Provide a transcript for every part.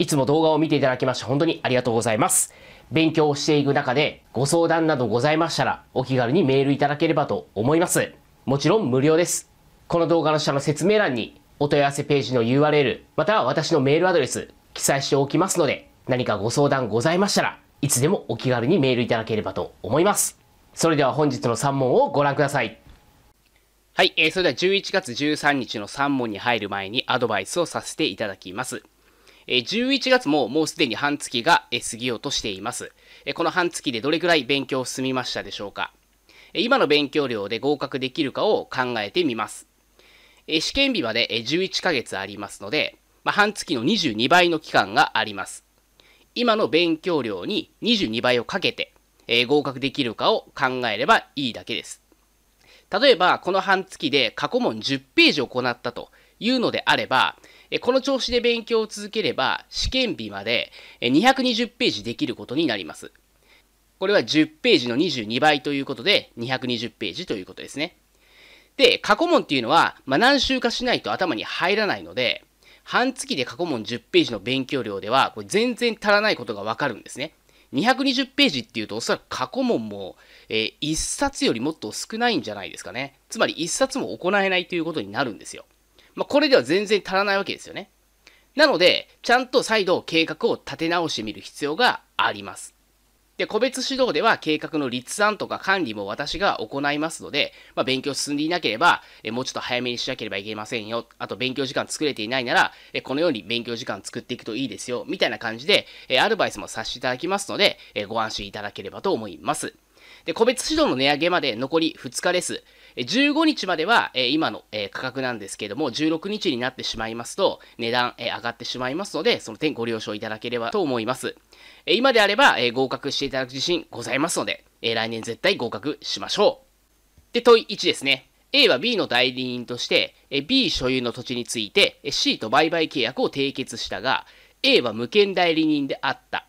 いつも動画を見ていただきまして本当にありがとうございます。勉強をしていく中でご相談などございましたらお気軽にメールいただければと思います。もちろん無料です。この動画の下の説明欄にお問い合わせページの URL または私のメールアドレス記載しておきますので何かご相談ございましたらいつでもお気軽にメールいただければと思います。それでは本日の3問をご覧ください。はい、えー、それでは11月13日の3問に入る前にアドバイスをさせていただきます。11月ももうすでに半月が過ぎようとしています。この半月でどれくらい勉強を進みましたでしょうか今の勉強量で合格できるかを考えてみます。試験日まで11ヶ月ありますので、まあ、半月の22倍の期間があります。今の勉強量に22倍をかけて、えー、合格できるかを考えればいいだけです。例えば、この半月で過去問10ページ行ったというのであれば、この調子で勉強を続ければ、試験日まで220ページできることになります。これは10ページの22倍ということで、220ページということですね。で、過去問っていうのは、まあ、何週かしないと頭に入らないので、半月で過去問10ページの勉強量では、これ全然足らないことがわかるんですね。220ページっていうと、おそらく過去問も、えー、1冊よりもっと少ないんじゃないですかね。つまり1冊も行えないということになるんですよ。まあ、これでは全然足らないわけですよね。なので、ちゃんと再度計画を立て直してみる必要があります。で、個別指導では計画の立案とか管理も私が行いますので、まあ、勉強進んでいなければ、えもうちょっと早めにしなければいけませんよ。あと、勉強時間作れていないなら、えこのように勉強時間作っていくといいですよ。みたいな感じで、えアドバイスもさせていただきますので、えご安心いただければと思います。で、個別指導の値上げまで残り2日です。15日までは、え今の、え価格なんですけれども、16日になってしまいますと、値段、え上がってしまいますので、その点ご了承いただければと思います。え今であれば、え合格していただく自信ございますので、え来年絶対合格しましょう。で、問い1ですね。A は B の代理人として、B 所有の土地について C と売買契約を締結したが、A は無権代理人であった。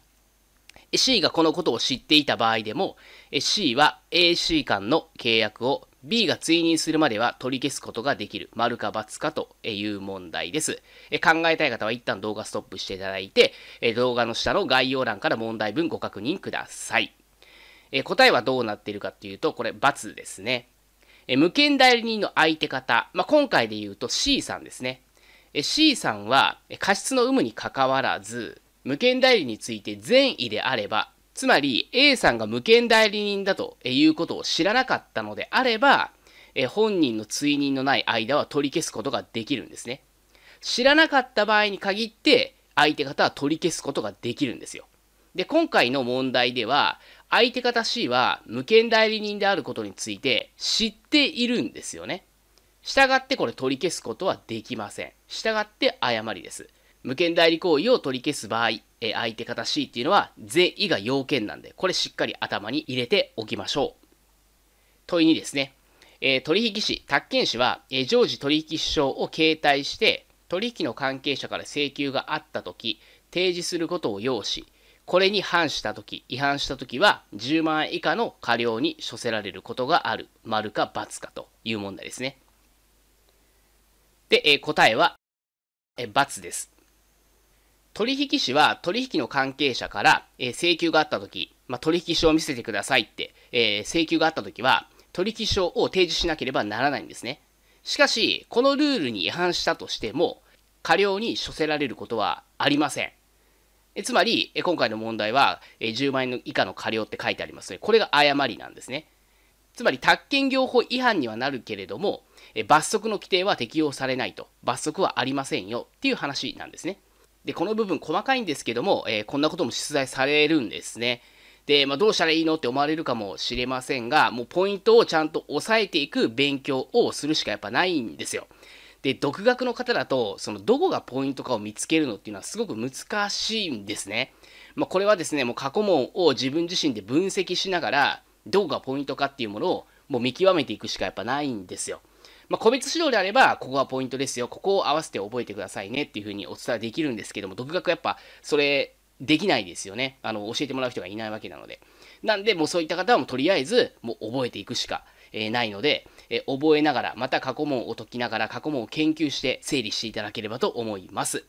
C がこのことを知っていた場合でも、C は AC 間の契約を B が追認するまでは取り消すことができる。丸か×かという問題です。考えたい方は一旦動画ストップしていただいて、動画の下の概要欄から問題文ご確認ください。答えはどうなっているかというと、これ×ですね。無権代理人の相手方、まあ、今回で言うと C さんですね。C さんは過失の有無にかかわらず、無権代理について善意であれば、つまり A さんが無権代理人だということを知らなかったのであれば、え本人の追認のない間は取り消すことができるんですね。知らなかった場合に限って、相手方は取り消すことができるんですよ。で、今回の問題では、相手方 C は無権代理人であることについて知っているんですよね。従ってこれ取り消すことはできません。従って誤りです。無権代理行為を取り消す場合、え相手方 C っていうのは善意が要件なんで、これしっかり頭に入れておきましょう。問い2ですね、え取引士、宅建士は、え常時取引障を携帯して、取引の関係者から請求があったとき、提示することを要し、これに反したとき、違反したときは、10万円以下の過料に処せられることがある、丸か×かという問題ですね。で、え答えは、え×です。取引士は取引の関係者から、えー、請求があったとき、まあ、取引書を見せてくださいって、えー、請求があったときは、取引書を提示しなければならないんですね。しかし、このルールに違反したとしても、過料に処せられることはありません。えつまり、え今回の問題は、え10万円の以下の過料って書いてありますね。これが誤りなんですね。つまり、宅建業法違反にはなるけれども、え罰則の規定は適用されないと。罰則はありませんよっていう話なんですね。で、この部分細かいんですけども、えー、こんなことも出題されるんですね。で、まあ、どうしたらいいのって思われるかもしれませんが、もうポイントをちゃんと押さえていく勉強をするしかやっぱないんですよ。で、独学の方だと、そのどこがポイントかを見つけるのっていうのはすごく難しいんですね。まあ、これはですね、もう過去問を自分自身で分析しながら、どこがポイントかっていうものをもう見極めていくしかやっぱないんですよ。まあ、個別指導であれば、ここがポイントですよ、ここを合わせて覚えてくださいねっていうふうにお伝えできるんですけども、独学やっぱ、それ、できないですよね。あの、教えてもらう人がいないわけなので。なんで、もうそういった方はもとりあえず、もう覚えていくしか、えー、ないので、えー、覚えながら、また過去問を解きながら、過去問を研究して整理していただければと思います。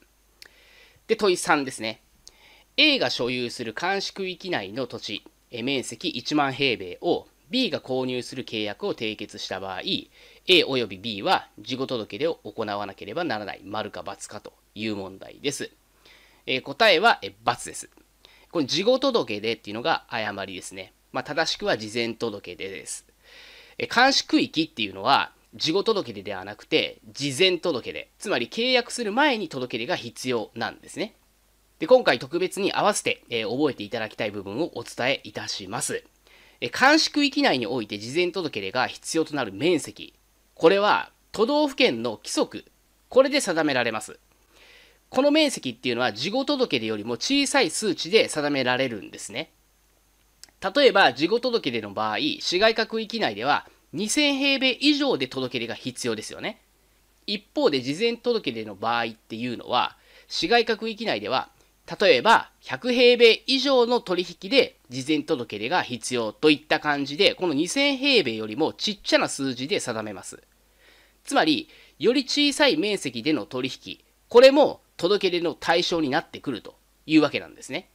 で、問い3ですね。A が所有する監視区域内の土地、え面積1万平米を、B が購入する契約を締結した場合、A 及び B は事後届で行わなければならない、丸か×かという問題です。えー、答えは、え×です。この事後届でっていうのが誤りですね。まあ、正しくは事前届でです。え監視区域っていうのは、事後届出ではなくて、事前届出。つまり契約する前に届出が必要なんですね。で、今回特別に合わせて、えー、覚えていただきたい部分をお伝えいたします。監視区域内において事前届出が必要となる面積、これは都道府県の規則、これで定められます。この面積っていうのは事後届出よりも小さい数値で定められるんですね。例えば事後届出の場合、市街化区域内では2000平米以上で届出が必要ですよね。一方で事前届出の場合っていうのは、市街化区域内では例えば100平米以上の取引で事前届出が必要といった感じでこの2000平米よりもちっちゃな数字で定めますつまりより小さい面積での取引これも届け出の対象になってくるというわけなんですね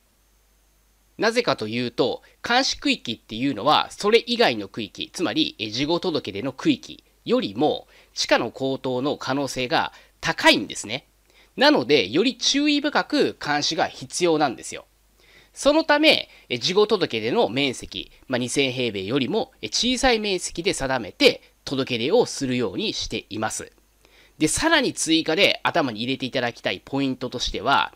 なぜかというと監視区域っていうのはそれ以外の区域つまり事後届出の区域よりも地価の高騰の可能性が高いんですねなので、より注意深く監視が必要なんですよ。そのため、事後届での面積、まあ、2000平米よりも小さい面積で定めて届け出をするようにしています。で、さらに追加で頭に入れていただきたいポイントとしては、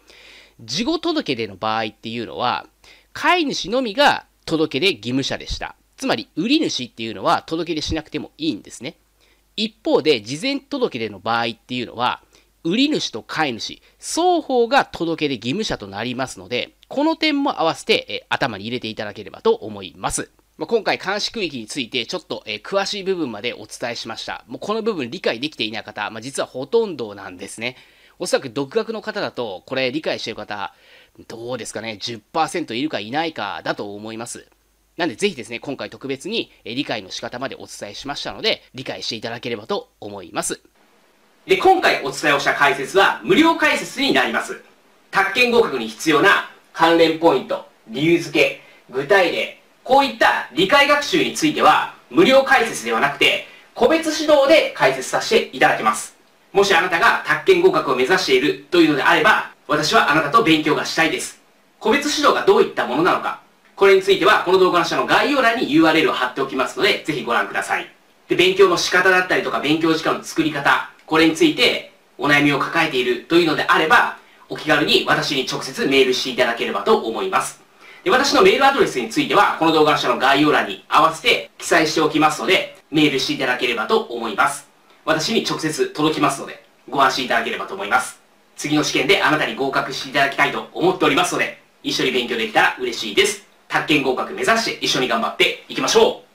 事後届での場合っていうのは、飼い主のみが届け出義務者でした。つまり、売り主っていうのは届け出しなくてもいいんですね。一方で、事前届け出の場合っていうのは、売り主と買い主、双方が届け出義務者となりますので、この点も合わせて、え頭に入れていただければと思います。まあ、今回監視区域についてちょっと、え詳しい部分までお伝えしました。もうこの部分理解できていない方、まあ、実はほとんどなんですね。おそらく独学の方だと、これ理解してる方、どうですかね、10%いるかいないかだと思います。なんでぜひですね、今回特別に理解の仕方までお伝えしましたので、理解していただければと思います。で、今回お伝えをした解説は無料解説になります。宅建合格に必要な関連ポイント、理由付け、具体例、こういった理解学習については無料解説ではなくて、個別指導で解説させていただきます。もしあなたが宅建合格を目指しているというのであれば、私はあなたと勉強がしたいです。個別指導がどういったものなのか、これについてはこの動画の下の概要欄に URL を貼っておきますので、ぜひご覧ください。で、勉強の仕方だったりとか、勉強時間の作り方、これについてお悩みを抱えているというのであれば、お気軽に私に直接メールしていただければと思います。で、私のメールアドレスについては、この動画の下の概要欄に合わせて記載しておきますので、メールしていただければと思います。私に直接届きますので、ご安心いただければと思います。次の試験であなたに合格していただきたいと思っておりますので、一緒に勉強できたら嬉しいです。宅建合格目指して一緒に頑張っていきましょう